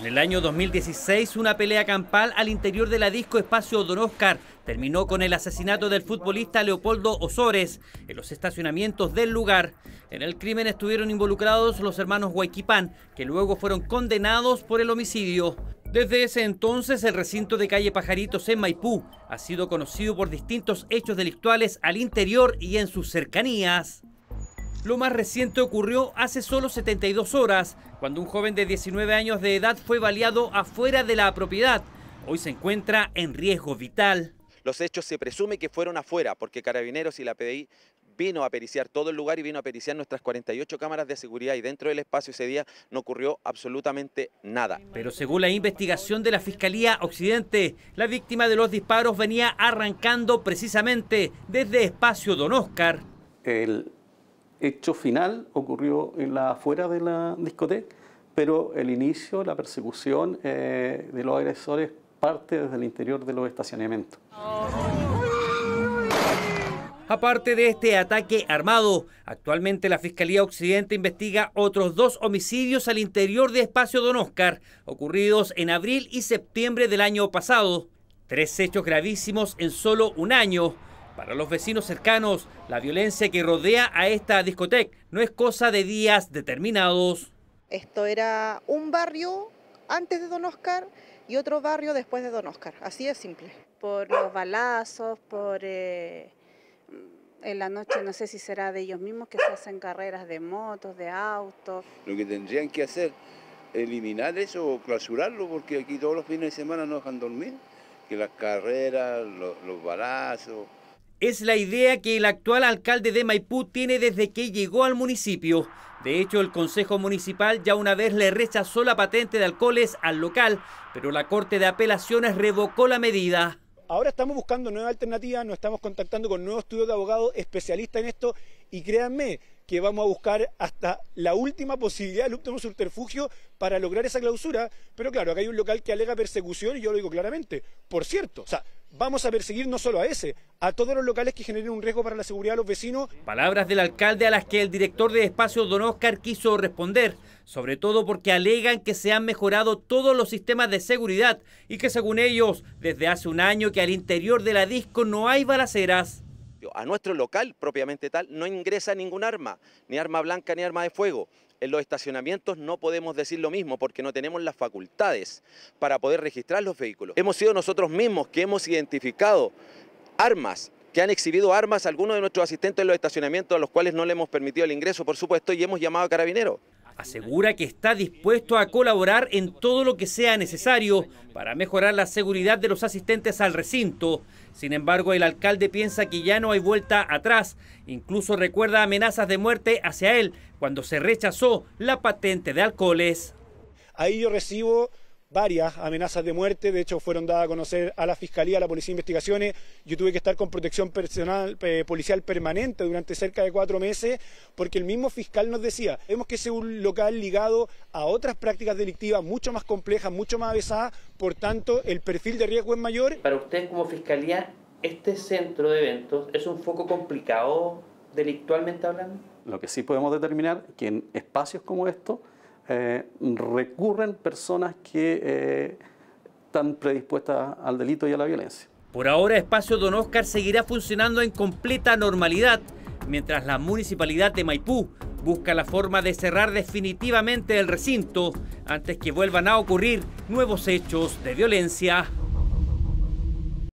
En el año 2016, una pelea campal al interior de la disco Espacio Don Oscar terminó con el asesinato del futbolista Leopoldo Osores en los estacionamientos del lugar. En el crimen estuvieron involucrados los hermanos Guayquipán, que luego fueron condenados por el homicidio. Desde ese entonces, el recinto de calle Pajaritos en Maipú ha sido conocido por distintos hechos delictuales al interior y en sus cercanías. Lo más reciente ocurrió hace solo 72 horas, cuando un joven de 19 años de edad fue baleado afuera de la propiedad. Hoy se encuentra en riesgo vital. Los hechos se presume que fueron afuera, porque Carabineros y la PDI vino a periciar todo el lugar y vino a periciar nuestras 48 cámaras de seguridad y dentro del espacio ese día no ocurrió absolutamente nada. Pero según la investigación de la Fiscalía Occidente, la víctima de los disparos venía arrancando precisamente desde Espacio Don Oscar hecho final ocurrió en la afuera de la discoteca, pero el inicio, la persecución eh, de los agresores parte desde el interior de los estacionamientos. Aparte de este ataque armado, actualmente la Fiscalía Occidente investiga otros dos homicidios al interior de Espacio Don Oscar, ocurridos en abril y septiembre del año pasado. Tres hechos gravísimos en solo un año para los vecinos cercanos, la violencia que rodea a esta discoteca no es cosa de días determinados. Esto era un barrio antes de Don Oscar y otro barrio después de Don Oscar, así es simple. Por los balazos, por eh, en la noche no sé si será de ellos mismos que se hacen carreras de motos, de autos. Lo que tendrían que hacer, eliminar eso o clausurarlo, porque aquí todos los fines de semana no dejan dormir, que las carreras, los balazos. Es la idea que el actual alcalde de Maipú tiene desde que llegó al municipio. De hecho, el Consejo Municipal ya una vez le rechazó la patente de alcoholes al local, pero la Corte de Apelaciones revocó la medida. Ahora estamos buscando nuevas alternativas, nos estamos contactando con nuevos estudios de abogados especialistas en esto y créanme que vamos a buscar hasta la última posibilidad, el último subterfugio para lograr esa clausura. Pero claro, acá hay un local que alega persecución y yo lo digo claramente. Por cierto, o sea, vamos a perseguir no solo a ese, a todos los locales que generen un riesgo para la seguridad de los vecinos. Palabras del alcalde a las que el director de espacio Don Oscar quiso responder, sobre todo porque alegan que se han mejorado todos los sistemas de seguridad y que según ellos, desde hace un año que al interior de la disco no hay balaceras. A nuestro local propiamente tal no ingresa ningún arma, ni arma blanca ni arma de fuego en los estacionamientos no podemos decir lo mismo porque no tenemos las facultades para poder registrar los vehículos. Hemos sido nosotros mismos que hemos identificado armas que han exhibido armas a algunos de nuestros asistentes en los estacionamientos a los cuales no le hemos permitido el ingreso, por supuesto, y hemos llamado a carabineros asegura que está dispuesto a colaborar en todo lo que sea necesario para mejorar la seguridad de los asistentes al recinto. Sin embargo, el alcalde piensa que ya no hay vuelta atrás. Incluso recuerda amenazas de muerte hacia él cuando se rechazó la patente de alcoholes. Ahí yo recibo varias amenazas de muerte, de hecho fueron dadas a conocer a la Fiscalía, a la Policía de Investigaciones, yo tuve que estar con protección eh, policial permanente durante cerca de cuatro meses, porque el mismo fiscal nos decía, vemos que es un local ligado a otras prácticas delictivas mucho más complejas, mucho más avesadas, por tanto el perfil de riesgo es mayor. Para ustedes como Fiscalía, este centro de eventos es un foco complicado delictualmente hablando? Lo que sí podemos determinar es que en espacios como estos eh, recurren personas que eh, están predispuestas al delito y a la violencia. Por ahora, Espacio Don Oscar seguirá funcionando en completa normalidad, mientras la municipalidad de Maipú busca la forma de cerrar definitivamente el recinto antes que vuelvan a ocurrir nuevos hechos de violencia.